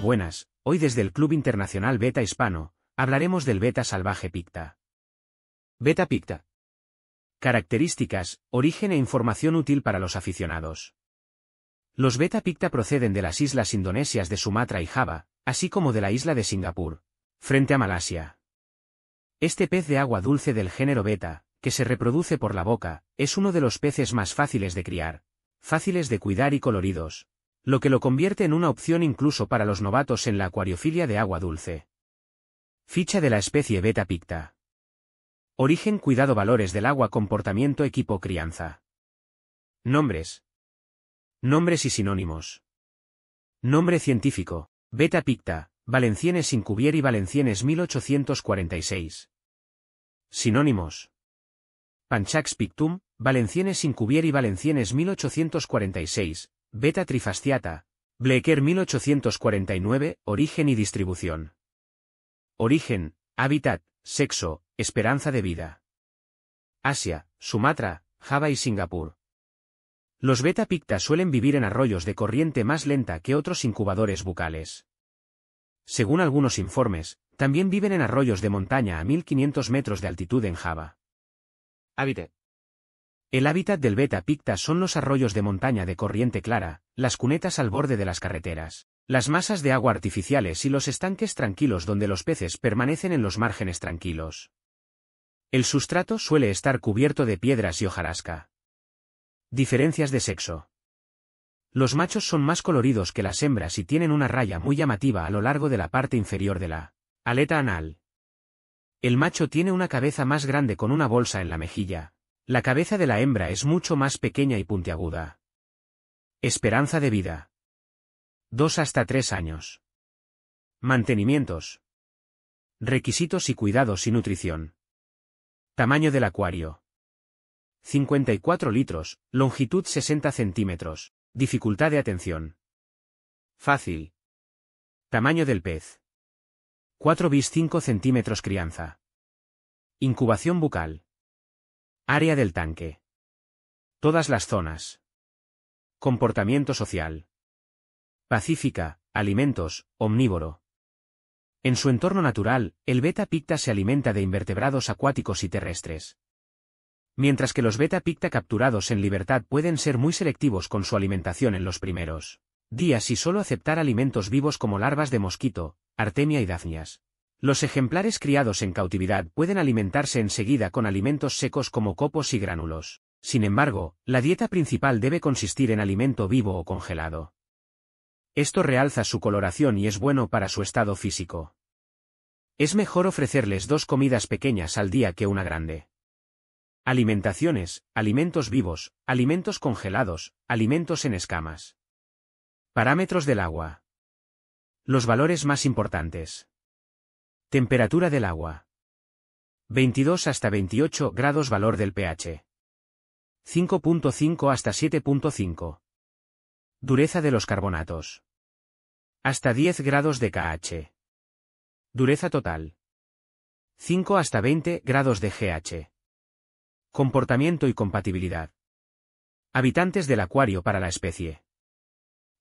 buenas, hoy desde el Club Internacional Beta Hispano, hablaremos del beta salvaje picta. Beta picta. Características, origen e información útil para los aficionados. Los beta picta proceden de las islas indonesias de Sumatra y Java, así como de la isla de Singapur, frente a Malasia. Este pez de agua dulce del género beta, que se reproduce por la boca, es uno de los peces más fáciles de criar, fáciles de cuidar y coloridos, lo que lo convierte en una opción incluso para los novatos en la acuariofilia de agua dulce. Ficha de la especie Beta picta. Origen Cuidado Valores del agua Comportamiento Equipo Crianza. Nombres. Nombres y sinónimos. Nombre científico. Beta picta. Valencienes Incubier y Valencienes 1846. Sinónimos. Panchax pictum. Valencienes Incubier y Valencienes 1846. Beta trifasciata. Bleeker 1849, origen y distribución. Origen, hábitat, sexo, esperanza de vida. Asia, Sumatra, Java y Singapur. Los beta picta suelen vivir en arroyos de corriente más lenta que otros incubadores bucales. Según algunos informes, también viven en arroyos de montaña a 1500 metros de altitud en Java. Hábitat. El hábitat del beta picta son los arroyos de montaña de corriente clara, las cunetas al borde de las carreteras, las masas de agua artificiales y los estanques tranquilos donde los peces permanecen en los márgenes tranquilos. El sustrato suele estar cubierto de piedras y hojarasca. Diferencias de sexo. Los machos son más coloridos que las hembras y tienen una raya muy llamativa a lo largo de la parte inferior de la aleta anal. El macho tiene una cabeza más grande con una bolsa en la mejilla, la cabeza de la hembra es mucho más pequeña y puntiaguda. Esperanza de vida. 2 hasta 3 años. Mantenimientos. Requisitos y cuidados y nutrición. Tamaño del acuario. 54 litros, longitud 60 centímetros, dificultad de atención. Fácil. Tamaño del pez. 4 bis 5 centímetros crianza. Incubación bucal. Área del tanque. Todas las zonas. Comportamiento social. Pacífica, alimentos, omnívoro. En su entorno natural, el beta picta se alimenta de invertebrados acuáticos y terrestres. Mientras que los beta picta capturados en libertad pueden ser muy selectivos con su alimentación en los primeros días y solo aceptar alimentos vivos como larvas de mosquito, artemia y dafnias. Los ejemplares criados en cautividad pueden alimentarse enseguida con alimentos secos como copos y gránulos. Sin embargo, la dieta principal debe consistir en alimento vivo o congelado. Esto realza su coloración y es bueno para su estado físico. Es mejor ofrecerles dos comidas pequeñas al día que una grande. Alimentaciones, alimentos vivos, alimentos congelados, alimentos en escamas. Parámetros del agua. Los valores más importantes. Temperatura del agua. 22 hasta 28 grados valor del pH. 5.5 hasta 7.5. Dureza de los carbonatos. Hasta 10 grados de KH. Dureza total. 5 hasta 20 grados de GH. Comportamiento y compatibilidad. Habitantes del acuario para la especie.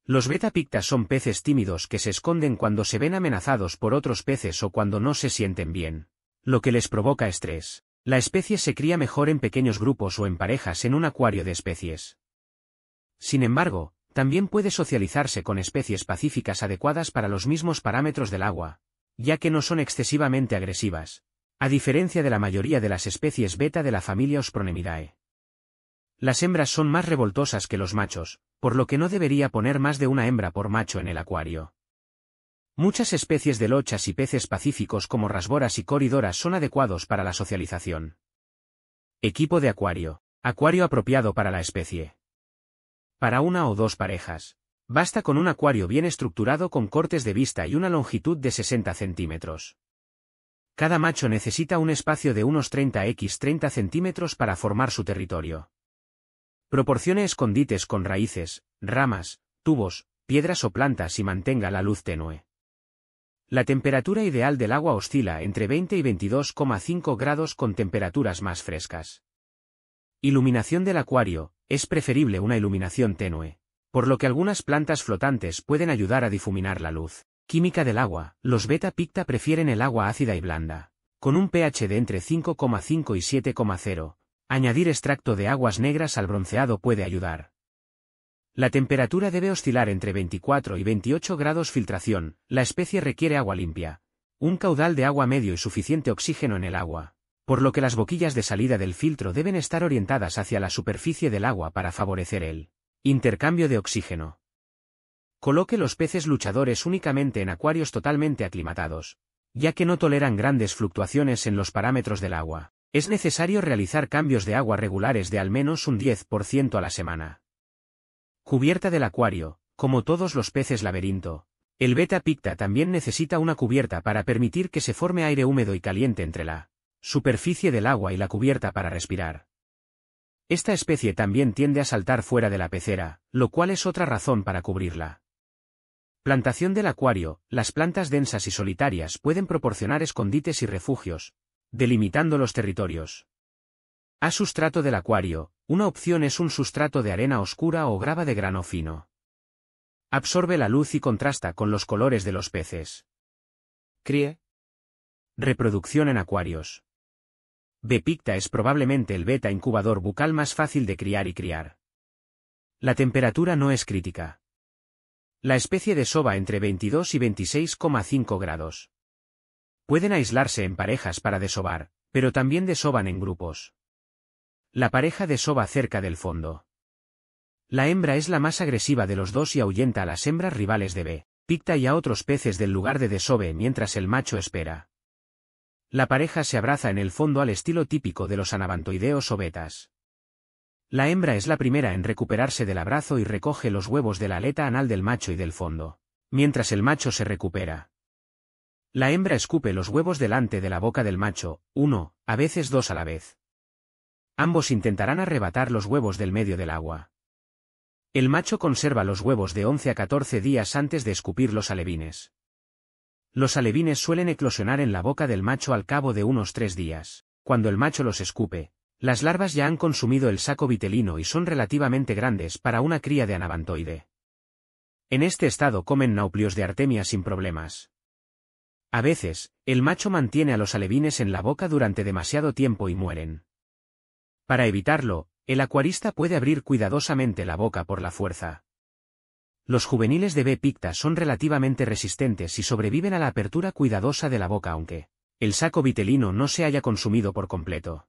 Los betapictas son peces tímidos que se esconden cuando se ven amenazados por otros peces o cuando no se sienten bien, lo que les provoca estrés. La especie se cría mejor en pequeños grupos o en parejas en un acuario de especies. Sin embargo, también puede socializarse con especies pacíficas adecuadas para los mismos parámetros del agua, ya que no son excesivamente agresivas, a diferencia de la mayoría de las especies beta de la familia Ospronemidae. Las hembras son más revoltosas que los machos, por lo que no debería poner más de una hembra por macho en el acuario. Muchas especies de lochas y peces pacíficos como rasboras y coridoras son adecuados para la socialización. Equipo de acuario. Acuario apropiado para la especie. Para una o dos parejas. Basta con un acuario bien estructurado con cortes de vista y una longitud de 60 centímetros. Cada macho necesita un espacio de unos 30 x 30 centímetros para formar su territorio. Proporcione escondites con raíces, ramas, tubos, piedras o plantas y mantenga la luz tenue. La temperatura ideal del agua oscila entre 20 y 22,5 grados con temperaturas más frescas. Iluminación del acuario, es preferible una iluminación tenue, por lo que algunas plantas flotantes pueden ayudar a difuminar la luz. Química del agua, los beta picta prefieren el agua ácida y blanda, con un pH de entre 5,5 y 7,0, Añadir extracto de aguas negras al bronceado puede ayudar. La temperatura debe oscilar entre 24 y 28 grados filtración, la especie requiere agua limpia, un caudal de agua medio y suficiente oxígeno en el agua, por lo que las boquillas de salida del filtro deben estar orientadas hacia la superficie del agua para favorecer el intercambio de oxígeno. Coloque los peces luchadores únicamente en acuarios totalmente aclimatados, ya que no toleran grandes fluctuaciones en los parámetros del agua. Es necesario realizar cambios de agua regulares de al menos un 10% a la semana. Cubierta del acuario, como todos los peces laberinto. El beta picta también necesita una cubierta para permitir que se forme aire húmedo y caliente entre la superficie del agua y la cubierta para respirar. Esta especie también tiende a saltar fuera de la pecera, lo cual es otra razón para cubrirla. Plantación del acuario, las plantas densas y solitarias pueden proporcionar escondites y refugios, Delimitando los territorios. A sustrato del acuario, una opción es un sustrato de arena oscura o grava de grano fino. Absorbe la luz y contrasta con los colores de los peces. Crie. Reproducción en acuarios. Bepicta es probablemente el beta incubador bucal más fácil de criar y criar. La temperatura no es crítica. La especie de soba entre 22 y 26,5 grados. Pueden aislarse en parejas para desovar, pero también desovan en grupos. La pareja desova cerca del fondo. La hembra es la más agresiva de los dos y ahuyenta a las hembras rivales de B, picta y a otros peces del lugar de desove mientras el macho espera. La pareja se abraza en el fondo al estilo típico de los anabantoideos o betas. La hembra es la primera en recuperarse del abrazo y recoge los huevos de la aleta anal del macho y del fondo, mientras el macho se recupera. La hembra escupe los huevos delante de la boca del macho, uno, a veces dos a la vez. Ambos intentarán arrebatar los huevos del medio del agua. El macho conserva los huevos de 11 a 14 días antes de escupir los alevines. Los alevines suelen eclosionar en la boca del macho al cabo de unos tres días. Cuando el macho los escupe, las larvas ya han consumido el saco vitelino y son relativamente grandes para una cría de anabantoide. En este estado comen nauplios de artemia sin problemas. A veces, el macho mantiene a los alevines en la boca durante demasiado tiempo y mueren. Para evitarlo, el acuarista puede abrir cuidadosamente la boca por la fuerza. Los juveniles de B. picta son relativamente resistentes y sobreviven a la apertura cuidadosa de la boca aunque el saco vitelino no se haya consumido por completo.